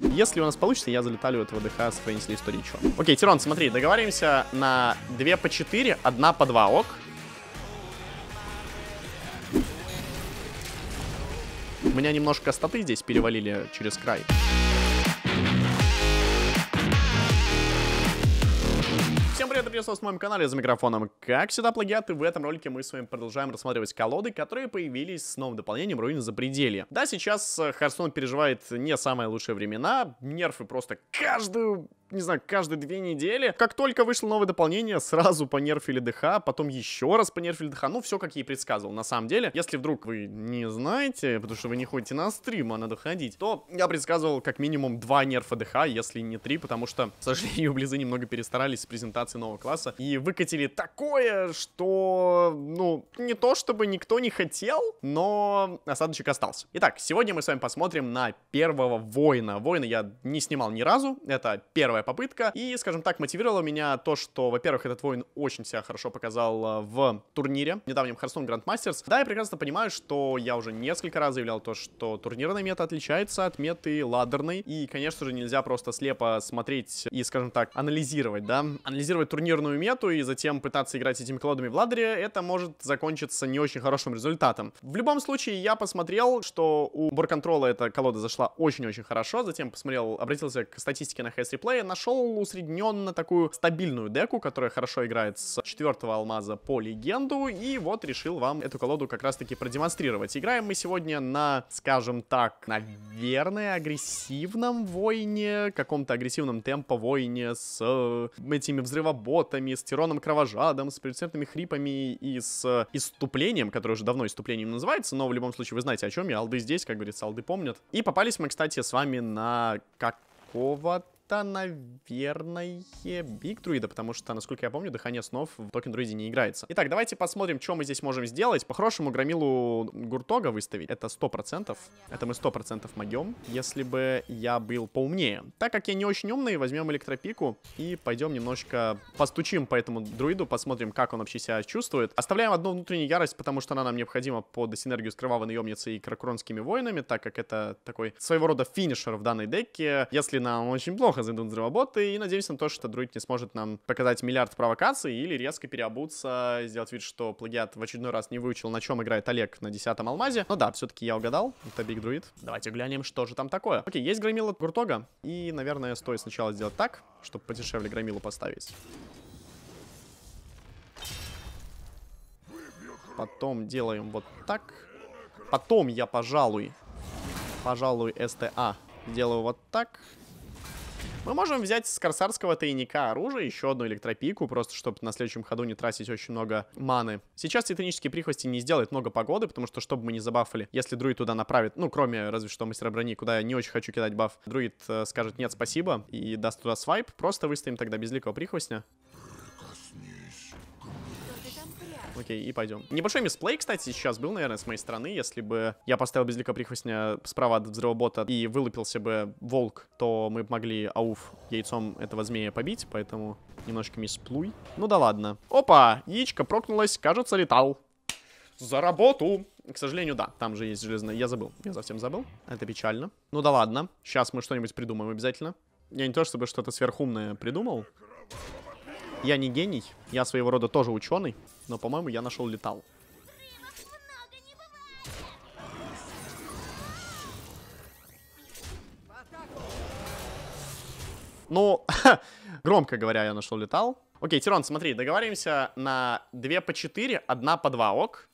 Если у нас получится, я залетаю в этого ВДХ с Фейнсли Сторичо. Окей, Тирон, смотри, договариваемся на 2 по 4, 1 по 2, ок. У меня немножко статы здесь перевалили через край. ребята, приветствую вас в моем канале за микрофоном. Как всегда, плагиаты. в этом ролике мы с вами продолжаем рассматривать колоды, которые появились с новым дополнением Руины за пределе. Да, сейчас Харсон э, переживает не самые лучшие времена, нерфы просто каждую не знаю, каждые две недели. Как только вышло новое дополнение, сразу по нерфили ДХ, потом еще раз по нерфили ДХ. Ну, все, как я и предсказывал. На самом деле, если вдруг вы не знаете, потому что вы не ходите на стрим, а надо ходить, то я предсказывал как минимум два нерфа ДХ, если не три, потому что, к сожалению, Близы немного перестарались с презентацией нового класса и выкатили такое, что, ну, не то чтобы никто не хотел, но осадочек остался. Итак, сегодня мы с вами посмотрим на первого воина. Воина я не снимал ни разу, это первая первая попытка. И, скажем так, мотивировало меня то, что, во-первых, этот воин очень себя хорошо показал э, в турнире, в недавнем Hearthstone Grandmasters. Да, я прекрасно понимаю, что я уже несколько раз заявлял то, что турнирная мета отличается от меты ладерной. И, конечно же, нельзя просто слепо смотреть и, скажем так, анализировать, да? Анализировать турнирную мету и затем пытаться играть этими колодами в ладере, это может закончиться не очень хорошим результатом. В любом случае, я посмотрел, что у Борконтрола эта колода зашла очень-очень хорошо, затем посмотрел, обратился к статистике на Хэс Реплея, нашел усредненно такую стабильную деку, которая хорошо играет с четвертого алмаза по легенду, и вот решил вам эту колоду как раз-таки продемонстрировать. Играем мы сегодня на, скажем так, наверное, агрессивном воине, каком-то агрессивном темпо воине с э, этими взрывоботами, с тироном кровожадом, с прецептными хрипами и с э, иступлением, которое уже давно иступлением называется, но в любом случае вы знаете о чем я, алды здесь, как говорится, алды помнят. И попались мы, кстати, с вами на какого-то это, наверное, Биг Друида, потому что, насколько я помню, дыхание снов в токен Друиде не играется. Итак, давайте посмотрим, что мы здесь можем сделать. По-хорошему, Громилу Гуртога выставить. Это 100%. Это мы 100% могем, если бы я был поумнее. Так как я не очень умный, возьмем электропику и пойдем немножко постучим по этому друиду, посмотрим, как он вообще себя чувствует. Оставляем одну внутреннюю ярость, потому что она нам необходима под синергию с кровавой наемницей и кракронскими воинами, так как это такой своего рода финишер в данной деке. Если нам очень плохо неплохо зайдут за работы, и надеемся на то, что Druid не сможет нам показать миллиард провокаций или резко переобуться, сделать вид, что плагиат в очередной раз не выучил, на чем играет Олег на десятом алмазе. Ну да, все-таки я угадал, это Биг Друид. Давайте глянем, что же там такое. Окей, есть громила Гуртога, и, наверное, стоит сначала сделать так, чтобы подешевле громилу поставить. Потом делаем вот так. Потом я, пожалуй, пожалуй, СТА делаю вот так. Мы можем взять с корсарского тайника оружие, еще одну электропику, просто чтобы на следующем ходу не тратить очень много маны. Сейчас титанические прихвости не сделают много погоды, потому что, чтобы мы не забафали, если друид туда направит, ну, кроме разве что мастера брони, куда я не очень хочу кидать баф, друид э, скажет нет, спасибо, и даст туда свайп, просто выставим тогда безликого прихвостня. окей, и пойдем. Небольшой мисплей, кстати, сейчас был, наверное, с моей стороны. Если бы я поставил безлика прихвостня справа от взрывобота и вылупился бы волк, то мы могли ауф яйцом этого змея побить, поэтому немножко мисплуй. Ну да ладно. Опа, яичко прокнулось, кажется, летал. За работу! К сожалению, да, там же есть железная... Я забыл, я совсем забыл. Это печально. Ну да ладно, сейчас мы что-нибудь придумаем обязательно. Я не то чтобы что-то сверхумное придумал. Я не гений, я своего рода тоже ученый, но, по-моему, я нашел летал. Ну, громко говоря, я нашел летал. Окей, Тирон, смотри, договоримся на 2 по 4, 1 по 2, ок.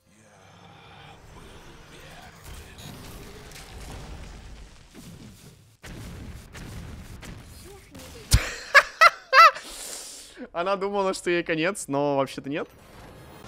Она думала, что ей конец, но вообще-то нет.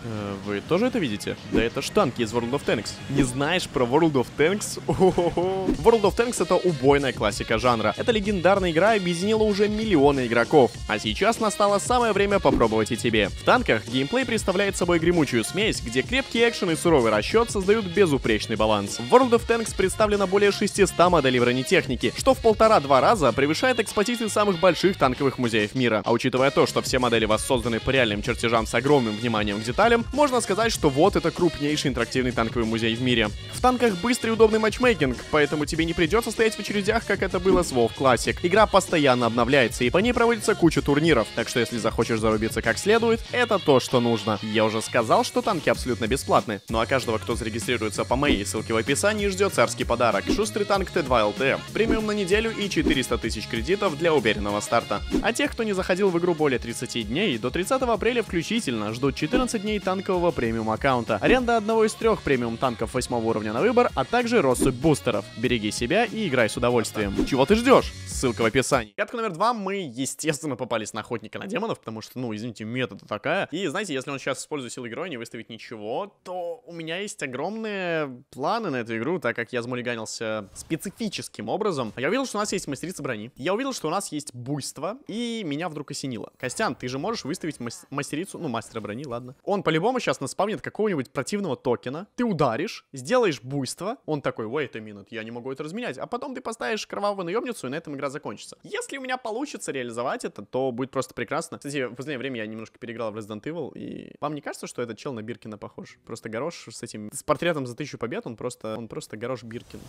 Э, вы тоже это видите? Да это штанки из World of Tanks. Не знаешь про World of Tanks? World of Tanks это убойная классика жанра. Эта легендарная игра объединила уже миллионы игроков. А сейчас настало самое время попробовать и тебе. В танках геймплей представляет собой гремучую смесь, где крепкий экшен и суровый расчет создают безупречный баланс. В World of Tanks представлено более 600 моделей бронетехники, что в полтора-два раза превышает экспозиции самых больших танковых музеев мира. А учитывая то, что все модели воссозданы по реальным чертежам с огромным вниманием к деталям, Warhammer, можно сказать, что вот это крупнейший интерактивный танковый музей в мире. В танках быстрый и удобный матчмейкинг, поэтому тебе не придется стоять в очередях, как это было с WoW Classic. Игра постоянно обновляется, и по ней проводится куча турниров, так что если захочешь зарубиться как следует, это то, что нужно. Я уже сказал, что танки абсолютно бесплатны, ну а каждого, кто зарегистрируется по моей ссылке в описании, ждет царский подарок — шустрый танк Т2 ЛТ, премиум на неделю и 400 тысяч кредитов для уверенного старта. А тех, кто не заходил в игру более 30 дней, до 30 апреля включительно ждут 14 дней создании танкового премиум аккаунта, аренда одного из трех премиум танков восьмого уровня на выбор, а также россыпь бустеров. Береги себя и играй с удовольствием. Чего ты ждешь? Ссылка в описании. Пятка номер два, мы, естественно, попались на охотника на демонов, потому что, ну, извините, метод такая. И, знаете, если он сейчас использует силы героя, не выставит ничего, то у меня есть огромные планы на эту игру, так как я замулиганился специфическим образом. Я увидел, что у нас есть мастерица брони. Я увидел, что у нас есть буйство, и меня вдруг осенило. Костян, ты же можешь выставить мастерицу, ну, мастера брони, ладно. Он по-любому сейчас наспавнит какого-нибудь противного токена, ты ударишь, сделаешь буйство, он такой, wait a minute, я не могу это разменять, а потом ты поставишь кровавую наемницу, и на этом игра закончится. Если у меня получится реализовать это, то будет просто прекрасно. Кстати, в последнее время я немножко переиграл в Resident Evil, и вам не кажется, что этот чел на Биркина похож? Просто Горош с этим, с портретом за тысячу побед, он просто, он просто Горош Биркин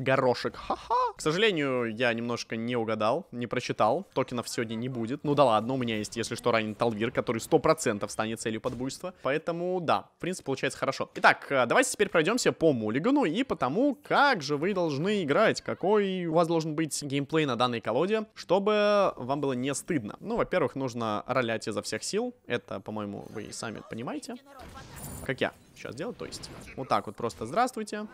горошек. Ха-ха. К сожалению, я немножко не угадал, не прочитал. Токенов сегодня не будет. Ну да ладно, у меня есть, если что, ранен Талвир, который 100% станет целью подбуйства. Поэтому, да, в принципе, получается хорошо. Итак, э, давайте теперь пройдемся по Муллигану и по тому, как же вы должны играть, какой у вас должен быть геймплей на данной колоде, чтобы вам было не стыдно. Ну, во-первых, нужно ролять изо всех сил. Это, по-моему, вы сами понимаете. Как я сейчас делаю, то есть. Вот так вот просто здравствуйте.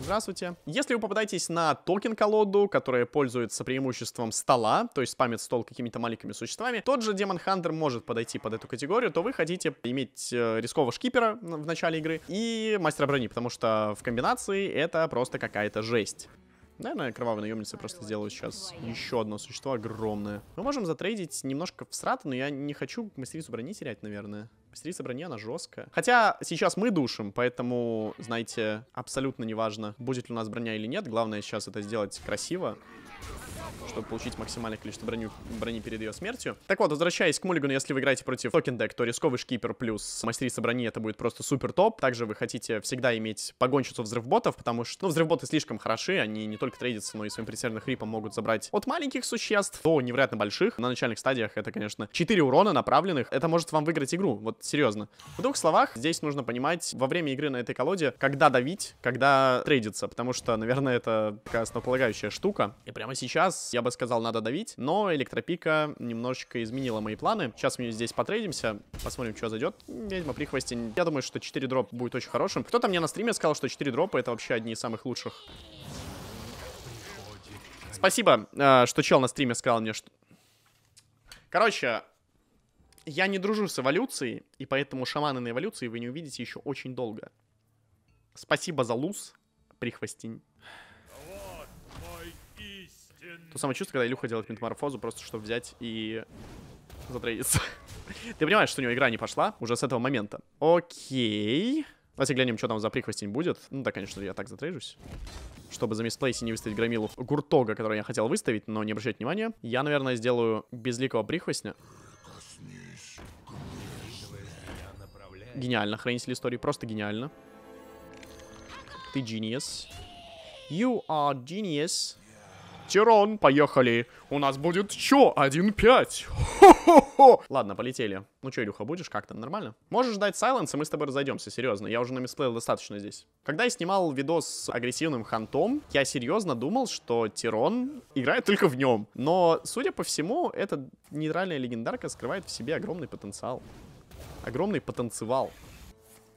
Здравствуйте. Если вы попадаетесь на токен-колоду, которая пользуется преимуществом стола, то есть спамит стол какими-то маленькими существами, тот же Демон Хантер может подойти под эту категорию, то вы хотите иметь э, рискового шкипера в начале игры и мастера брони, потому что в комбинации это просто какая-то жесть. Наверное, кровавая наемница просто сделаю сейчас еще одно существо огромное. Мы можем затрейдить немножко в срат, но я не хочу мастерицу брони терять, наверное. Мастерица брони, она жесткая. Хотя сейчас мы душим, поэтому, знаете, абсолютно неважно, будет ли у нас броня или нет. Главное сейчас это сделать красиво чтобы получить максимальное количество брони, брони перед ее смертью. Так вот, возвращаясь к Муллигану, если вы играете против токен дек, то рисковый шкипер плюс мастерица брони, это будет просто супер топ. Также вы хотите всегда иметь погонщицу взрывботов, потому что, ну, взрывботы слишком хороши, они не только трейдятся, но и своим прицельным хрипом могут забрать от маленьких существ до невероятно больших. На начальных стадиях это, конечно, 4 урона направленных. Это может вам выиграть игру, вот серьезно. В двух словах, здесь нужно понимать во время игры на этой колоде, когда давить, когда трейдиться, потому что, наверное, это такая основополагающая штука. И прямо сейчас я бы сказал, надо давить, но электропика немножечко изменила мои планы. Сейчас мы здесь потрейдимся, посмотрим, что зайдет. Ведьма прихвостень. Я думаю, что 4 дроп будет очень хорошим. Кто-то мне на стриме сказал, что 4 дропа это вообще одни из самых лучших. Спасибо, э, что чел на стриме сказал мне, что... Короче, я не дружу с эволюцией, и поэтому шаманы на эволюции вы не увидите еще очень долго. Спасибо за луз, прихвостень то самое чувство, когда Илюха делает метаморфозу, просто чтобы взять и затрейдиться. Ты понимаешь, что у него игра не пошла уже с этого момента. Окей. Давайте глянем, что там за прихвостень будет. Ну да, конечно, я так затрейжусь. Чтобы за мисплейси не выставить громилу гуртога, который я хотел выставить, но не обращать внимания, я, наверное, сделаю безликого прихвостня. Гениально, хранитель истории, просто гениально. Ты genius. You are genius. Тирон, поехали. У нас будет чё? 1 5 Ладно, полетели. Ну чё, Илюха, будешь как там Нормально? Можешь ждать сайленс, и мы с тобой разойдемся, серьезно. Я уже на мисплеил достаточно здесь. Когда я снимал видос с агрессивным хантом, я серьезно думал, что Тирон играет только в нем. Но, судя по всему, эта нейтральная легендарка скрывает в себе огромный потенциал. Огромный потенциал.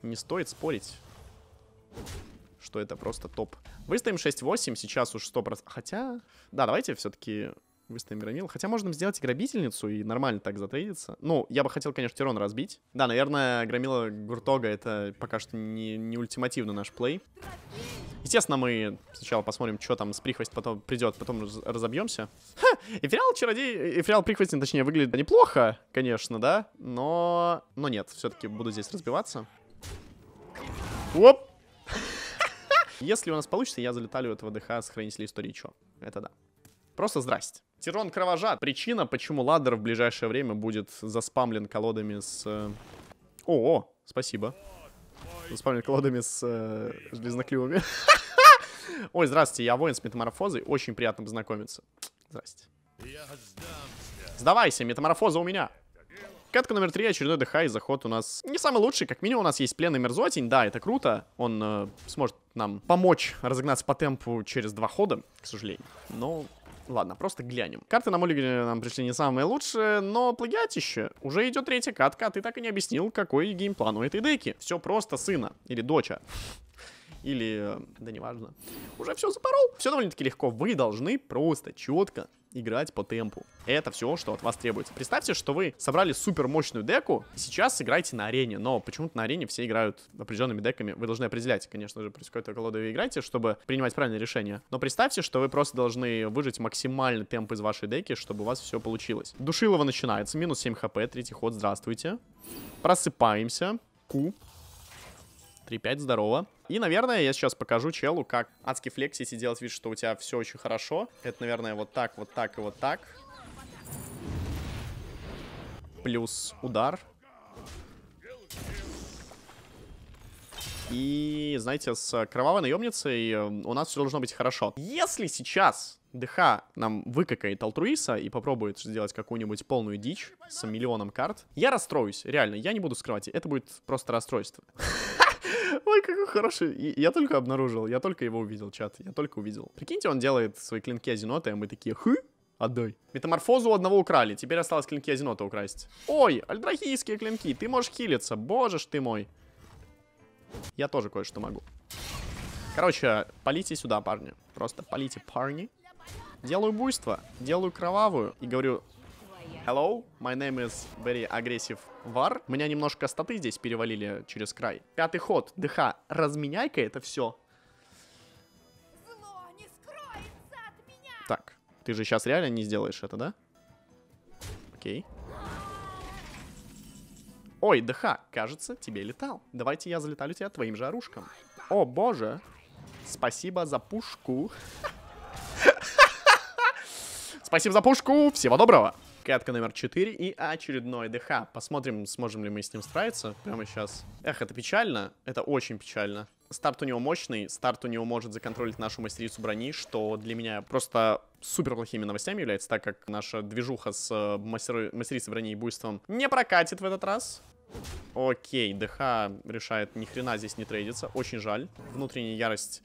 Не стоит спорить что это просто топ. Выстоим 6-8, сейчас уж 100%. Хотя, да, давайте все-таки выстоим Громил. Хотя можно сделать грабительницу и нормально так затрейдиться. Ну, я бы хотел, конечно, Тирон разбить. Да, наверное, Громила Гуртога это пока что не, не ультимативный наш плей. Естественно, мы сначала посмотрим, что там с прихвост потом придет, потом раз разобьемся. Ха! Эфириал чародей, эфириал прихвостень, точнее, выглядит неплохо, конечно, да, но... Но нет, все-таки буду здесь разбиваться. Оп! Если у нас получится, я залетаю у этого ДХ с хранителя истории Чо. Это да. Просто здрасте. Тирон Кровожат. Причина, почему ладер в ближайшее время будет заспамлен колодами с... Э, о, -о спасибо. Заспамлен колодами с э, железноклювами. Ой, здрасте, я воин с метаморфозой. Очень приятно познакомиться. Здрасте. Сдавайся, метаморфоза у меня. Катка номер три, очередной ДХ и заход у нас не самый лучший. Как минимум у нас есть пленный мерзотень. Да, это круто. Он э, сможет нам помочь разогнаться по темпу через два хода, к сожалению. Но Ладно, просто глянем. Карты на Муллигане нам пришли не самые лучшие, но плагиатище. Уже идет третья катка, а ты так и не объяснил, какой геймплан у этой деки. Все просто, сына. Или доча. Или, э, да неважно. Уже все запорол. Все довольно-таки легко. Вы должны просто четко играть по темпу. Это все, что от вас требуется. Представьте, что вы собрали супер мощную деку, и сейчас играете на арене, но почему-то на арене все играют определенными деками. Вы должны определять, конечно же, при какой-то колоде вы играете, чтобы принимать правильное решение. Но представьте, что вы просто должны выжать максимальный темп из вашей деки, чтобы у вас все получилось. Душилова начинается, минус 7 хп, третий ход, здравствуйте. Просыпаемся. Ку, 3.5, здорово. И, наверное, я сейчас покажу челу, как адски флексить и делать вид, что у тебя все очень хорошо. Это, наверное, вот так, вот так и вот так. Плюс удар. И, знаете, с кровавой наемницей э, у нас все должно быть хорошо. Если сейчас ДХ нам выкакает Алтруиса и попробует сделать какую-нибудь полную дичь с миллионом карт, я расстроюсь, реально, я не буду скрывать, это будет просто расстройство. Ха! Ой, какой хороший. Я только обнаружил, я только его увидел, чат. Я только увидел. Прикиньте, он делает свои клинки Азинота, а мы такие, хы, отдай. Метаморфозу одного украли, теперь осталось клинки Азинота украсть. Ой, альдрахийские клинки, ты можешь хилиться, боже ж ты мой. Я тоже кое-что могу. Короче, полите сюда, парни. Просто полите, парни. Делаю буйство, делаю кровавую и говорю, Hello, my name is very aggressive var. Меня немножко статы здесь перевалили через край. Пятый ход, ДХ, разменяй-ка это все. Так, ты же сейчас реально не сделаешь это, да? Окей. Ой, ДХ, кажется, тебе летал. Давайте я залетаю тебя твоим же оружком. О, боже. Спасибо за пушку. Спасибо за пушку. Всего доброго. Пятка номер 4 и очередной ДХ. Посмотрим, сможем ли мы с ним справиться прямо сейчас. Эх, это печально. Это очень печально. Старт у него мощный, старт у него может законтролить нашу мастерицу брони, что для меня просто супер плохими новостями является, так как наша движуха с э, мастер... мастерицей брони и буйством не прокатит в этот раз. Окей, ДХ решает ни хрена здесь не трейдится, очень жаль. Внутренняя ярость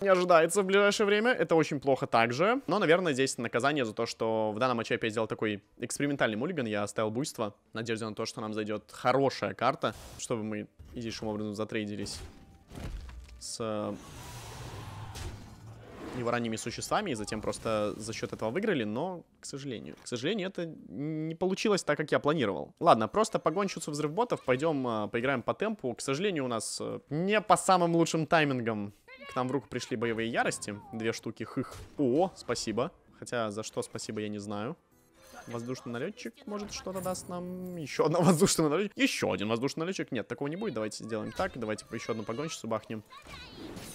не ожидается в ближайшее время. Это очень плохо также. Но, наверное, здесь наказание за то, что в данном матче я сделал такой экспериментальный мулиган. Я оставил буйство. Надежде на то, что нам зайдет хорошая карта, чтобы мы изейшим образом затрейдились с э, его ранними существами, и затем просто за счет этого выиграли, но, к сожалению. К сожалению, это не получилось так, как я планировал. Ладно, просто погонщицу взрыв пойдем э, поиграем по темпу. К сожалению, у нас э, не по самым лучшим таймингам к нам в руку пришли боевые ярости. Две штуки. Хых. О, спасибо. Хотя за что спасибо, я не знаю. Воздушный налетчик, может, что-то даст нам. Еще одна воздушная налетчик. Еще один воздушный налетчик. Нет, такого не будет. Давайте сделаем так. Давайте еще одну погонщицу бахнем.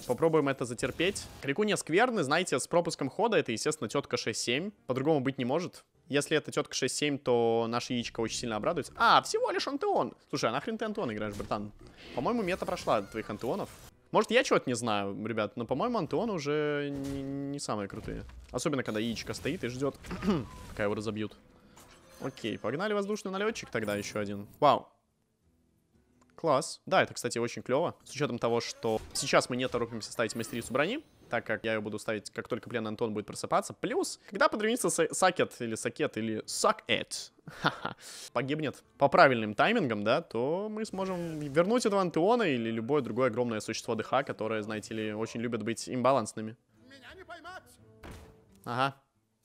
Попробуем это затерпеть. Крикунья скверны, знаете, с пропуском хода. Это, естественно, тетка 6-7. По-другому быть не может. Если это тетка 6-7, то наше яичко очень сильно обрадуется. А, всего лишь антеон. Слушай, а нахрен ты антеон играешь, братан? По-моему, мета прошла от твоих антеонов. Может, я чего-то не знаю, ребят, но, по-моему, Антон уже не, не самые крутые. Особенно, когда яичко стоит и ждет, пока его разобьют. Окей, погнали воздушный налетчик тогда еще один. Вау. Класс. Да, это, кстати, очень клево. С учетом того, что сейчас мы не торопимся ставить мастерицу брони так как я ее буду ставить, как только пленный Антон будет просыпаться. Плюс, когда подремится сакет или сакет или сакет, погибнет по правильным таймингам, да, то мы сможем вернуть этого Антеона или любое другое огромное существо ДХ, которое, знаете ли, очень любят быть имбалансными. Ага.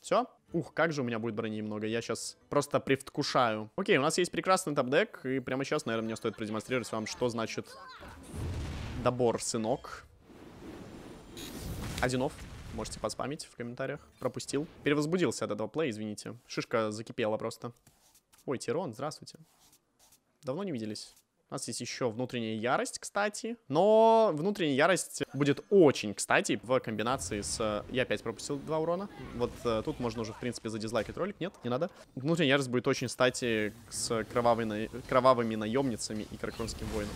Все? Ух, как же у меня будет брони много, я сейчас просто привткушаю. Окей, у нас есть прекрасный топ-дек, и прямо сейчас, наверное, мне стоит продемонстрировать вам, что значит добор, сынок. Одинов. Можете поспамить в комментариях. Пропустил. Перевозбудился от этого плея, извините. Шишка закипела просто. Ой, Тирон, здравствуйте. Давно не виделись. У нас есть еще внутренняя ярость, кстати. Но внутренняя ярость будет очень кстати в комбинации с... Я опять пропустил два урона. Вот э, тут можно уже, в принципе, задизлайкать ролик. Нет, не надо. Внутренняя ярость будет очень кстати с кровавой... кровавыми наемницами и краконским воином.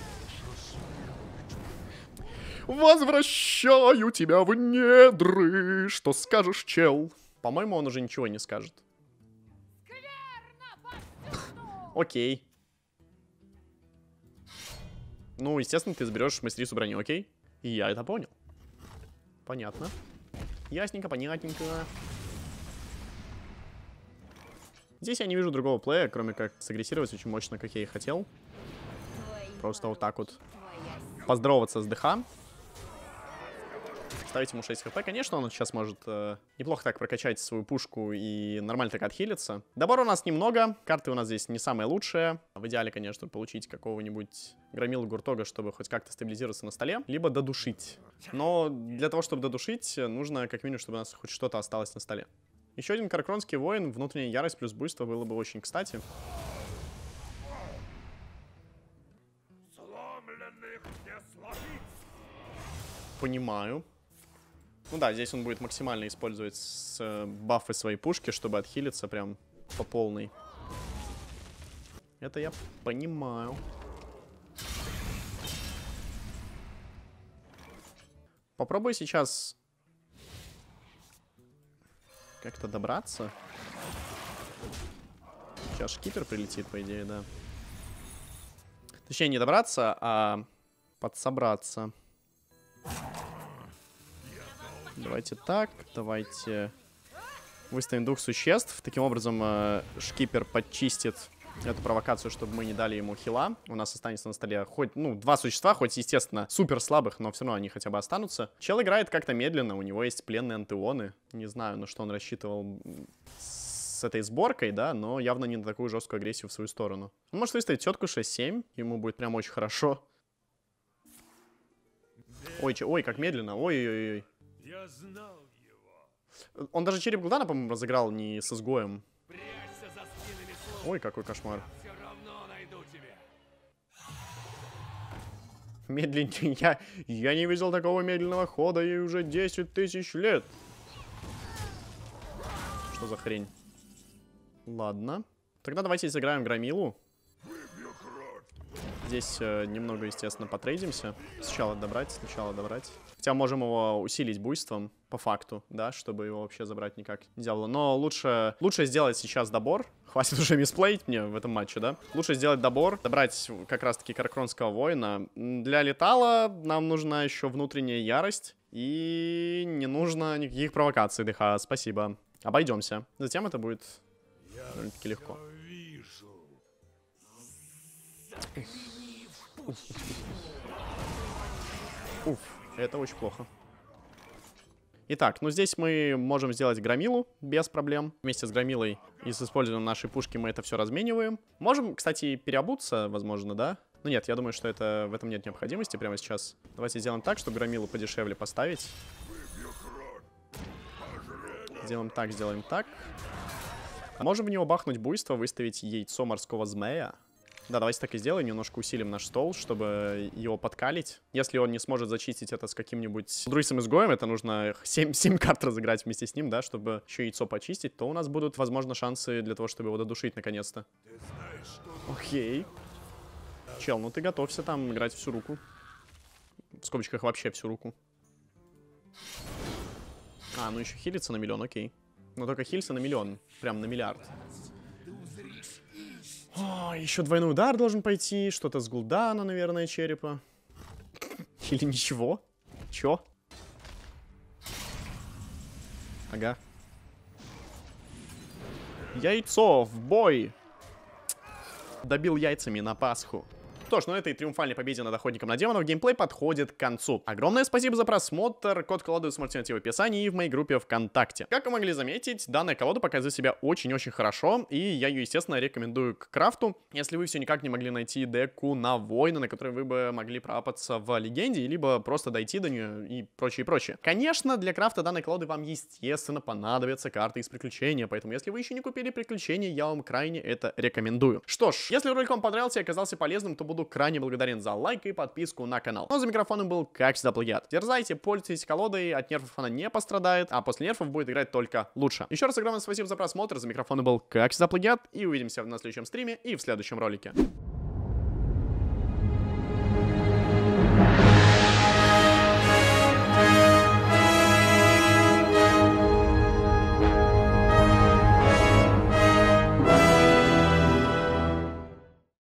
Возвращаю тебя в недры. Что скажешь, чел? По-моему, он уже ничего не скажет. Окей. Ну, естественно, ты заберешь мастерицу брони, окей? я это понял. Понятно. Ясненько, понятненько. Здесь я не вижу другого плея, кроме как сагрессировать очень мощно, как я и хотел. Просто вот так вот. Поздороваться с ДХ ставить ему 6 хп. Конечно, он сейчас может э, неплохо так прокачать свою пушку и нормально так отхилиться. Добора у нас немного, карты у нас здесь не самые лучшие. В идеале, конечно, получить какого-нибудь громилу Гуртога, чтобы хоть как-то стабилизироваться на столе, либо додушить. Но для того, чтобы додушить, нужно как минимум, чтобы у нас хоть что-то осталось на столе. Еще один каркронский воин, внутренняя ярость плюс буйство было бы очень кстати. Понимаю. Ну да, здесь он будет максимально использовать с, э, бафы своей пушки, чтобы отхилиться прям по полной. Это я понимаю. Попробуй сейчас как-то добраться. Сейчас шкипер прилетит, по идее, да. Точнее, не добраться, а подсобраться. Давайте так, давайте выставим двух существ. Таким образом, э, шкипер подчистит эту провокацию, чтобы мы не дали ему хила. У нас останется на столе хоть, ну, два существа, хоть, естественно, супер слабых, но все равно они хотя бы останутся. Чел играет как-то медленно, у него есть пленные антеоны. Не знаю, на что он рассчитывал с этой сборкой, да, но явно не на такую жесткую агрессию в свою сторону. Он может выставить тетку 6-7, ему будет прям очень хорошо. Ой, че, ой, как медленно, ой-ой-ой. Я знал его. Он даже череп Глдана, по-моему, разыграл не с изгоем. Ой, какой кошмар. Медленнее. Я, я не видел такого медленного хода и уже 10 тысяч лет. Что за хрень? Ладно. Тогда давайте сыграем Громилу. Здесь э, немного, естественно, потрейдимся. Сначала добрать, сначала добрать. Хотя можем его усилить буйством, по факту, да, чтобы его вообще забрать никак нельзя было. Но лучше, лучше сделать сейчас добор. Хватит уже мисплеить мне в этом матче, да? Лучше сделать добор, добрать как раз-таки Каркронского воина. Для Летала нам нужна еще внутренняя ярость. И не нужно никаких провокаций, ДХ, а. спасибо. Обойдемся. Затем это будет довольно-таки легко. Уф. Уф. Это очень плохо. Итак, ну здесь мы можем сделать громилу без проблем. Вместе с громилой и с использованием нашей пушки мы это все размениваем. Можем, кстати, переобуться, возможно, да? Ну нет, я думаю, что это в этом нет необходимости прямо сейчас. Давайте сделаем так, чтобы громилу подешевле поставить. Сделаем так, сделаем так. Можем в него бахнуть буйство, выставить яйцо морского змея. Да, давайте так и сделаем, немножко усилим наш стол, чтобы его подкалить. Если он не сможет зачистить это с каким-нибудь друисом-изгоем, это нужно 7, 7 карт разыграть вместе с ним, да, чтобы еще яйцо почистить, то у нас будут, возможно, шансы для того, чтобы его додушить наконец-то. Окей. Чел, ну ты готовься там играть всю руку. В скобочках вообще всю руку. А, ну еще хилится на миллион, окей. Но ну только хилится на миллион, прям на миллиард. О, еще двойной удар должен пойти. Что-то с Гулдана, наверное, черепа. Или ничего? Чё? Ага. Яйцо в бой! Добил яйцами на Пасху. Что ж, ну, этой триумфальной победе над охотником на демонов геймплей подходит к концу. Огромное спасибо за просмотр, код колоды смотрите найти в описании и в моей группе ВКонтакте. Как вы могли заметить, данная колода показывает себя очень-очень хорошо, и я ее, естественно, рекомендую к крафту. Если вы все никак не могли найти деку на воина, на которой вы бы могли пропаться в легенде, либо просто дойти до нее и прочее, прочее. Конечно, для крафта данной колоды вам, естественно, понадобятся карты из приключения, поэтому если вы еще не купили приключения, я вам крайне это рекомендую. Что ж, если ролик вам понравился и оказался полезным, то буду буду крайне благодарен за лайк и подписку на канал. Но за микрофоном был, как всегда, плагиат. Дерзайте, пользуйтесь колодой, от нерфов она не пострадает, а после нерфов будет играть только лучше. Еще раз огромное спасибо за просмотр, за микрофоном был, как всегда, плагиат, и увидимся на следующем стриме и в следующем ролике.